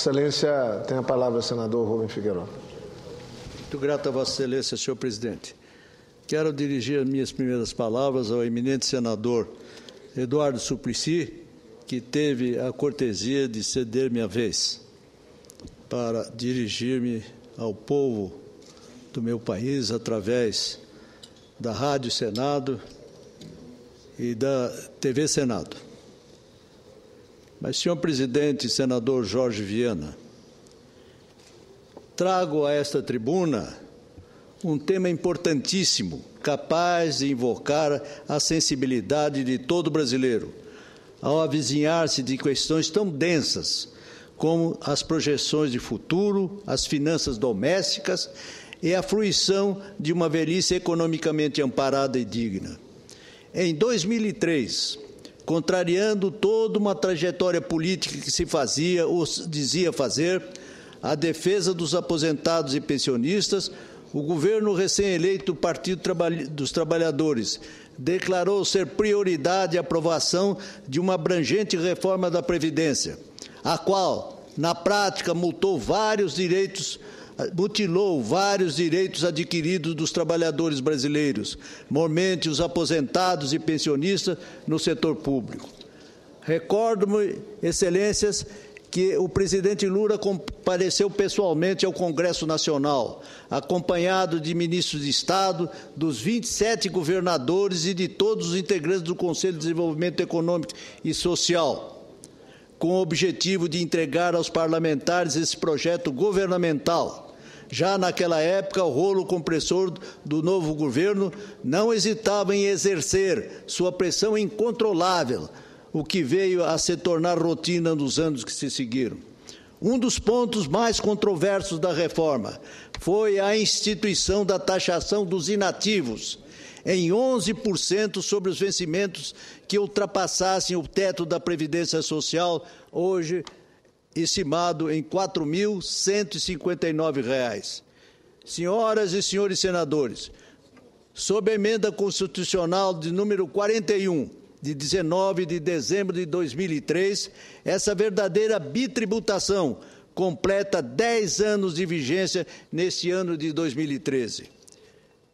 Excelência, tem a palavra o senador Rubem Figueiredo. Muito grato a Vossa Excelência, senhor presidente. Quero dirigir minhas primeiras palavras ao eminente senador Eduardo Suplicy, que teve a cortesia de ceder minha vez para dirigir-me ao povo do meu país através da Rádio Senado e da TV Senado. Mas, senhor presidente, senador Jorge Viana, trago a esta tribuna um tema importantíssimo, capaz de invocar a sensibilidade de todo brasileiro, ao avizinhar-se de questões tão densas como as projeções de futuro, as finanças domésticas e a fruição de uma velhice economicamente amparada e digna. Em 2003, contrariando toda uma trajetória política que se fazia ou dizia fazer, a defesa dos aposentados e pensionistas, o governo recém-eleito do Partido dos Trabalhadores declarou ser prioridade a aprovação de uma abrangente reforma da Previdência, a qual, na prática, multou vários direitos mutilou vários direitos adquiridos dos trabalhadores brasileiros, mormente os aposentados e pensionistas no setor público. Recordo-me, excelências, que o presidente Lula compareceu pessoalmente ao Congresso Nacional, acompanhado de ministros de Estado, dos 27 governadores e de todos os integrantes do Conselho de Desenvolvimento Econômico e Social, com o objetivo de entregar aos parlamentares esse projeto governamental já naquela época, o rolo compressor do novo governo não hesitava em exercer sua pressão incontrolável, o que veio a se tornar rotina nos anos que se seguiram. Um dos pontos mais controversos da reforma foi a instituição da taxação dos inativos em 11% sobre os vencimentos que ultrapassassem o teto da previdência social, hoje estimado em R$ 4.159. Senhoras e senhores senadores, sob a emenda constitucional de número 41, de 19 de dezembro de 2003, essa verdadeira bitributação completa 10 anos de vigência neste ano de 2013.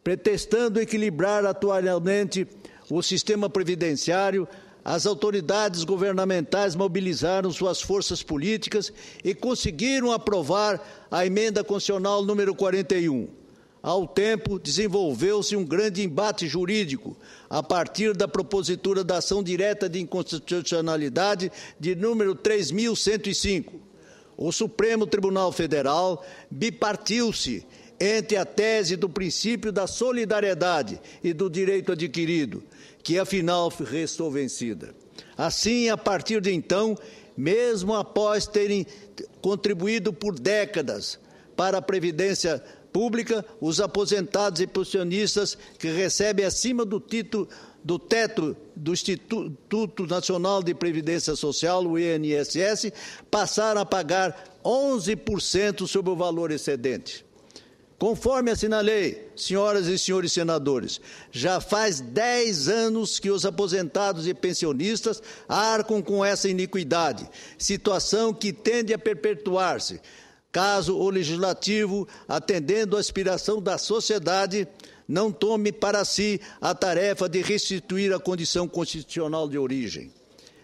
Pretextando equilibrar atualmente o sistema previdenciário, as autoridades governamentais mobilizaram suas forças políticas e conseguiram aprovar a emenda constitucional número 41. Ao tempo, desenvolveu-se um grande embate jurídico a partir da propositura da ação direta de inconstitucionalidade de número 3105. O Supremo Tribunal Federal bipartiu-se entre a tese do princípio da solidariedade e do direito adquirido, que afinal restou vencida. Assim, a partir de então, mesmo após terem contribuído por décadas para a previdência pública, os aposentados e pensionistas que recebem acima do título do teto do Instituto Nacional de Previdência Social, o INSS, passaram a pagar 11% sobre o valor excedente. Conforme assinalei, senhoras e senhores senadores, já faz 10 anos que os aposentados e pensionistas arcam com essa iniquidade, situação que tende a perpetuar-se, caso o legislativo, atendendo à aspiração da sociedade, não tome para si a tarefa de restituir a condição constitucional de origem.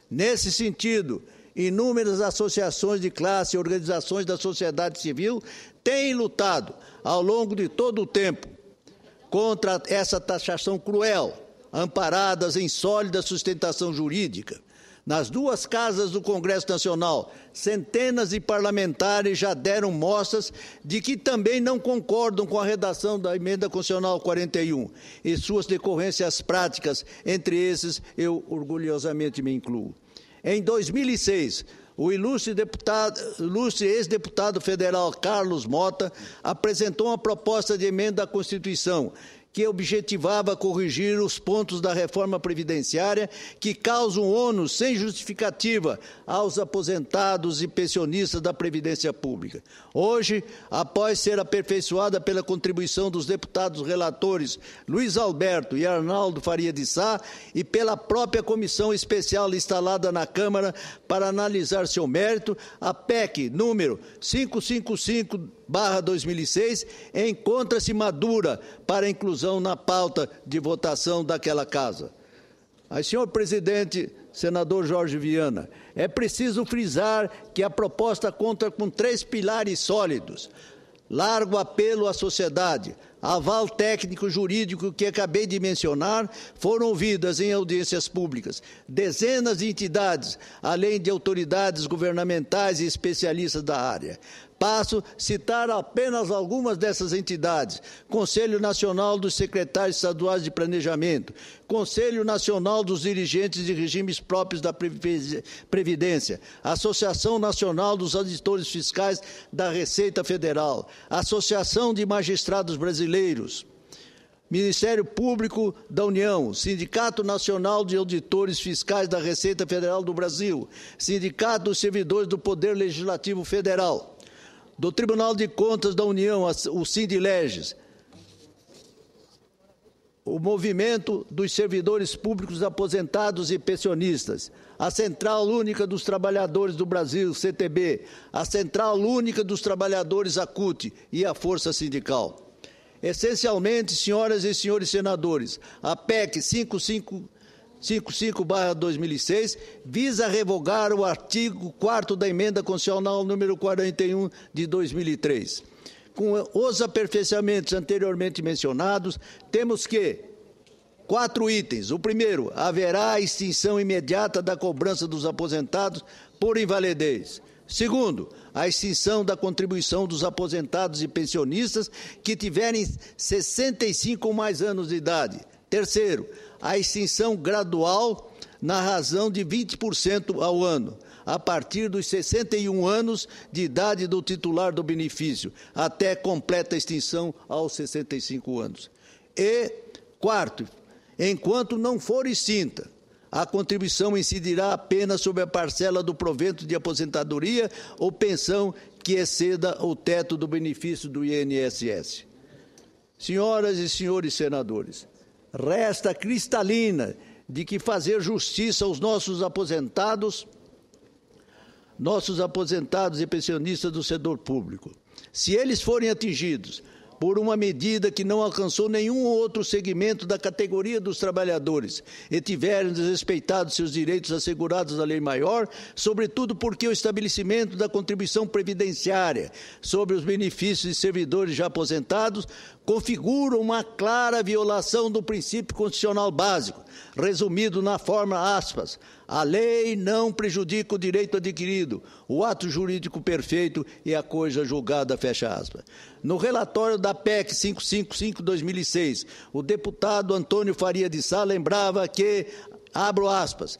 Nesse sentido, inúmeras associações de classe e organizações da sociedade civil têm lutado ao longo de todo o tempo contra essa taxação cruel, amparadas em sólida sustentação jurídica. Nas duas casas do Congresso Nacional, centenas de parlamentares já deram mostras de que também não concordam com a redação da Emenda Constitucional 41 e suas decorrências práticas, entre esses eu orgulhosamente me incluo. Em 2006, o ilustre, ilustre ex-deputado federal Carlos Mota apresentou uma proposta de emenda à Constituição que objetivava corrigir os pontos da reforma previdenciária que causam ônus sem justificativa aos aposentados e pensionistas da Previdência Pública. Hoje, após ser aperfeiçoada pela contribuição dos deputados relatores Luiz Alberto e Arnaldo Faria de Sá e pela própria comissão especial instalada na Câmara para analisar seu mérito, a PEC número 555 barra 2006, encontra-se madura para inclusão na pauta de votação daquela casa. Mas, senhor presidente, senador Jorge Viana, é preciso frisar que a proposta conta com três pilares sólidos: largo apelo à sociedade, aval técnico jurídico que acabei de mencionar, foram ouvidas em audiências públicas dezenas de entidades, além de autoridades governamentais e especialistas da área. Passo a citar apenas algumas dessas entidades: Conselho Nacional dos Secretários Estaduais de Planejamento, Conselho Nacional dos Dirigentes de Regimes Próprios da Previdência, Associação Nacional dos Auditores Fiscais da Receita Federal, Associação de Magistrados Brasileiros brasileiros, Ministério Público da União, Sindicato Nacional de Auditores Fiscais da Receita Federal do Brasil, Sindicato dos Servidores do Poder Legislativo Federal, do Tribunal de Contas da União, o Sindileges, o Movimento dos Servidores Públicos Aposentados e Pensionistas, a Central Única dos Trabalhadores do Brasil, CTB, a Central Única dos Trabalhadores, ACUT, e a Força Sindical. Essencialmente, senhoras e senhores senadores, a PEC 555 2006 visa revogar o artigo 4 da emenda constitucional número 41 de 2003. Com os aperfeiçoamentos anteriormente mencionados, temos que quatro itens. O primeiro, haverá a extinção imediata da cobrança dos aposentados por invalidez. Segundo, a extinção da contribuição dos aposentados e pensionistas que tiverem 65 ou mais anos de idade. Terceiro, a extinção gradual na razão de 20% ao ano, a partir dos 61 anos de idade do titular do benefício, até completa extinção aos 65 anos. E, quarto, enquanto não for extinta, a contribuição incidirá apenas sobre a parcela do provento de aposentadoria ou pensão que exceda o teto do benefício do INSS. Senhoras e senhores senadores, resta cristalina de que fazer justiça aos nossos aposentados, nossos aposentados e pensionistas do setor público. Se eles forem atingidos por uma medida que não alcançou nenhum outro segmento da categoria dos trabalhadores e tiverem desrespeitado seus direitos assegurados na lei maior, sobretudo porque o estabelecimento da contribuição previdenciária sobre os benefícios de servidores já aposentados configura uma clara violação do princípio constitucional básico, resumido na forma aspas: a lei não prejudica o direito adquirido, o ato jurídico perfeito e a coisa julgada fecha aspas. No relatório da PEC 555/2006, o deputado Antônio Faria de Sá lembrava que abro aspas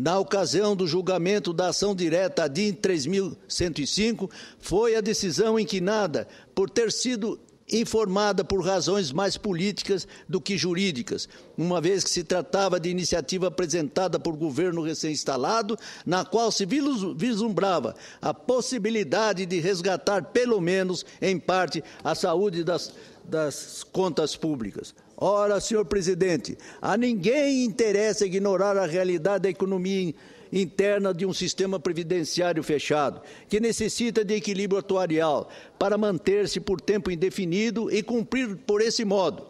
na ocasião do julgamento da ação direta DIN 3105, foi a decisão inquinada por ter sido informada por razões mais políticas do que jurídicas, uma vez que se tratava de iniciativa apresentada por governo recém-instalado, na qual se vislumbrava a possibilidade de resgatar, pelo menos em parte, a saúde das, das contas públicas. Ora, senhor presidente, a ninguém interessa ignorar a realidade da economia interna de um sistema previdenciário fechado, que necessita de equilíbrio atuarial para manter-se por tempo indefinido e cumprir, por esse modo,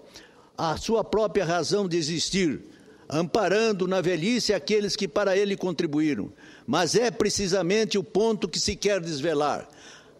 a sua própria razão de existir, amparando na velhice aqueles que para ele contribuíram. Mas é precisamente o ponto que se quer desvelar.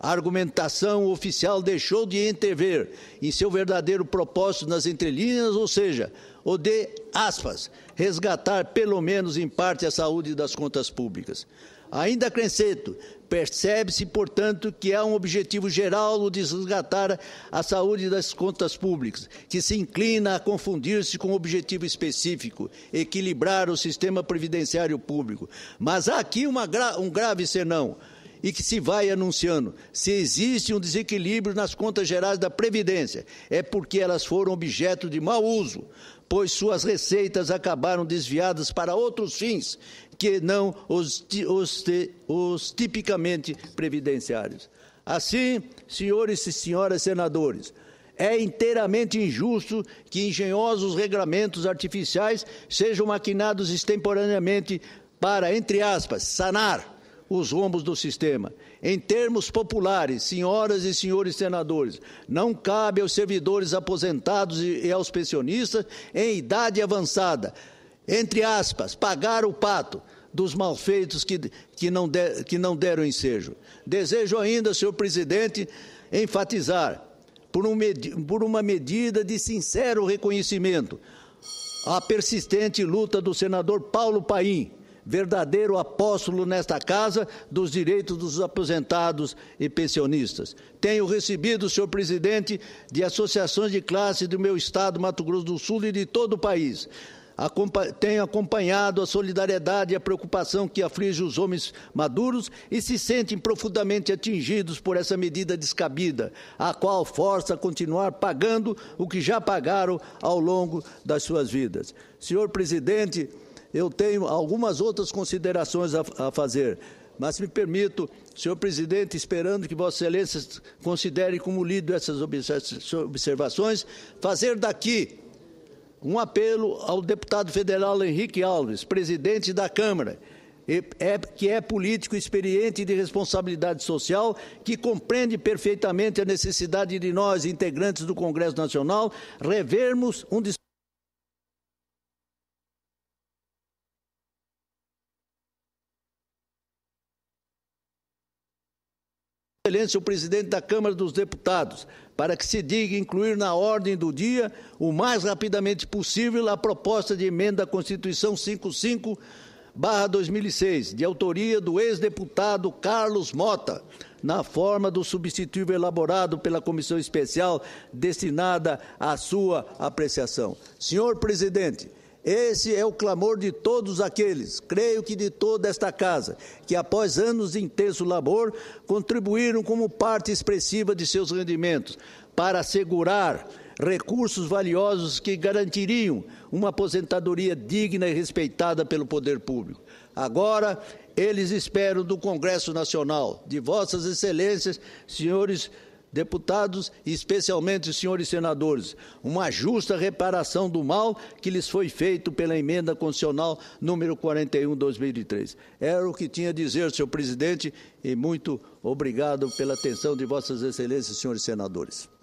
A argumentação oficial deixou de intervir em seu verdadeiro propósito nas entrelinhas, ou seja, o de, aspas, resgatar pelo menos em parte a saúde das contas públicas. Ainda acrescento, percebe-se, portanto, que há um objetivo geral no de resgatar a saúde das contas públicas, que se inclina a confundir-se com um objetivo específico, equilibrar o sistema previdenciário público. Mas há aqui gra um grave senão e que se vai anunciando. Se existe um desequilíbrio nas contas gerais da Previdência, é porque elas foram objeto de mau uso, pois suas receitas acabaram desviadas para outros fins que não os, os, os tipicamente previdenciários. Assim, senhores e senhoras senadores, é inteiramente injusto que engenhosos regramentos artificiais sejam maquinados extemporaneamente para, entre aspas, sanar os rombos do sistema. Em termos populares, senhoras e senhores senadores, não cabe aos servidores aposentados e aos pensionistas em idade avançada, entre aspas, pagar o pato dos malfeitos que, que, não, de, que não deram ensejo. Desejo ainda, senhor presidente, enfatizar, por, um, por uma medida de sincero reconhecimento, a persistente luta do senador Paulo Paim verdadeiro apóstolo nesta casa dos direitos dos aposentados e pensionistas. Tenho recebido, senhor presidente, de associações de classe do meu estado, Mato Grosso do Sul e de todo o país. Acompa tenho acompanhado a solidariedade e a preocupação que aflige os homens maduros e se sentem profundamente atingidos por essa medida descabida, a qual força a continuar pagando o que já pagaram ao longo das suas vidas. Senhor presidente, eu tenho algumas outras considerações a, a fazer, mas me permito, senhor presidente, esperando que Vossa Excelência considere como lido essas observações, fazer daqui um apelo ao deputado federal Henrique Alves, presidente da Câmara, é, que é político experiente de responsabilidade social, que compreende perfeitamente a necessidade de nós, integrantes do Congresso Nacional, revermos um Excelência, o presidente da Câmara dos Deputados, para que se diga incluir na ordem do dia, o mais rapidamente possível, a proposta de emenda à Constituição 55, 2006, de autoria do ex-deputado Carlos Mota, na forma do substitutivo elaborado pela comissão especial destinada à sua apreciação. Senhor presidente, esse é o clamor de todos aqueles, creio que de toda esta casa, que após anos de intenso labor contribuíram como parte expressiva de seus rendimentos para assegurar recursos valiosos que garantiriam uma aposentadoria digna e respeitada pelo poder público. Agora, eles esperam do Congresso Nacional, de Vossas Excelências, senhores deputados e especialmente os senhores senadores, uma justa reparação do mal que lhes foi feito pela emenda constitucional número 41 2003. Era o que tinha a dizer, senhor presidente, e muito obrigado pela atenção de vossas excelências, senhores senadores.